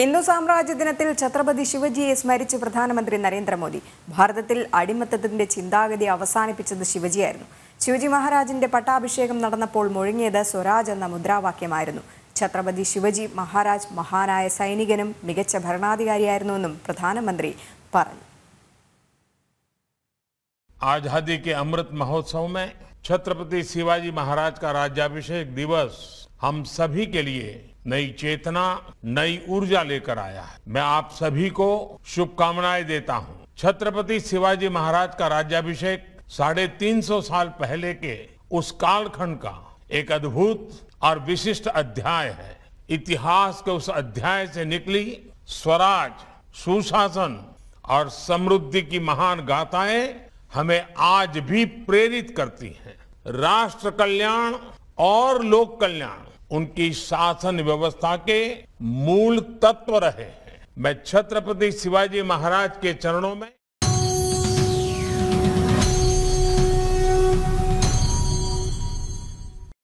ഹിന്ദു സാമ്രാജ്യ ദിനത്തിൽ ഛത്രപതി ശിവജിയെ സ്മരിച്ച് പ്രധാനമന്ത്രി നരേന്ദ്രമോദി ഭാരതത്തിൽ അടിമത്തത്തിന്റെ ചിന്താഗതി അവസാനിപ്പിച്ചത് ശിവജിയായിരുന്നു ശിവജി മഹാരാജിന്റെ പട്ടാഭിഷേകം നടന്നപ്പോൾ മുഴങ്ങിയത് സ്വരാജ് എന്ന മുദ്രാവാക്യമായിരുന്നു ഛത്രപതി ശിവജി മഹാരാജ് മഹാനായ സൈനികനും മികച്ച ഭരണാധികാരിയായിരുന്നുവെന്നും പ്രധാനമന്ത്രി പറഞ്ഞു ആസാദി അമൃത് മഹോത്സവ് छत्रपति शिवाजी महाराज का राज्याभिषेक दिवस हम सभी के लिए नई चेतना नई ऊर्जा लेकर आया है मैं आप सभी को शुभकामनाएं देता हूं छत्रपति शिवाजी महाराज का राज्याभिषेक साढ़े तीन सौ साल पहले के उस कालखंड का एक अद्भुत और विशिष्ट अध्याय है इतिहास के उस अध्याय से निकली स्वराज सुशासन और समृद्धि की महान गाथाएं हमें आज भी प्रेरित करती हैं राष्ट्र कल्याण और लोक कल्याण उनकी शासन व्यवस्था के मूल तत्व रहे हैं मैं छत्रपति शिवाजी महाराज के चरणों में